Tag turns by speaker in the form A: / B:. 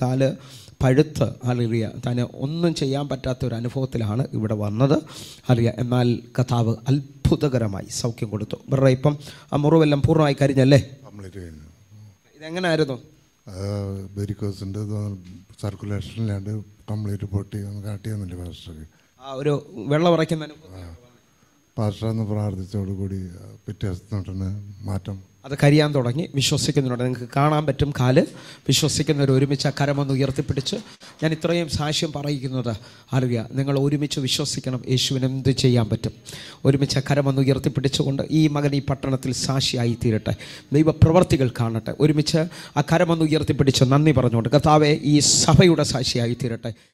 A: കാല് പഴുത്ത് അലറിയ തന്നെ ഒന്നും ചെയ്യാൻ പറ്റാത്ത ഒരു അനുഭവത്തിലാണ് ഇവിടെ വന്നത് അറിയ എന്നാൽ കഥാവ് അത്ഭുതകരമായി സൗഖ്യം കൊടുത്തു വെറുതെ ഇപ്പം ആ മുറിവെല്ലാം പൂർണ്ണമായി കരിഞ്ഞല്ലേ
B: ഇതെങ്ങനായിരുന്നു
C: വെരിക്കോസിൻ്റെ സർക്കുലേഷൻ ഇല്ലാണ്ട് കംപ്ലീറ്റ് പൊട്ടി കാട്ടിയെന്നില്ല പാസ്റ്റർക്ക്
A: ആ ഒരു വെള്ളം ഇറയ്ക്കുന്ന
C: പാസ്റ്റർ എന്ന് പ്രാർത്ഥിച്ചോടുകൂടി പിറ്റേ ദിവസത്തോട്ടന്നെ മാറ്റം
A: അത് കരിയാൻ തുടങ്ങി വിശ്വസിക്കുന്നുണ്ട് നിങ്ങൾക്ക് കാണാൻ പറ്റും കാല് വിശ്വസിക്കുന്നവർ ഒരുമിച്ച് ആ കരമൊന്ന് ഉയർത്തിപ്പിടിച്ച് ഞാൻ ഇത്രയും സാക്ഷ്യം പറയിക്കുന്നത് അറിയുക നിങ്ങൾ ഒരുമിച്ച് വിശ്വസിക്കണം യേശുവിന് എന്ത് ചെയ്യാൻ പറ്റും ഒരുമിച്ച് ആ കരമൊന്ന് ഉയർത്തിപ്പിടിച്ചുകൊണ്ട് ഈ മകൻ ഈ പട്ടണത്തിൽ സാക്ഷിയായി തീരട്ടെ ദൈവപ്രവർത്തികൾ കാണട്ടെ ഒരുമിച്ച് ആ കരമൊന്ന് ഉയർത്തിപ്പിടിച്ച് നന്ദി പറഞ്ഞുകൊണ്ട് കർത്താവെ ഈ സഭയുടെ സാക്ഷിയായി തീരട്ടെ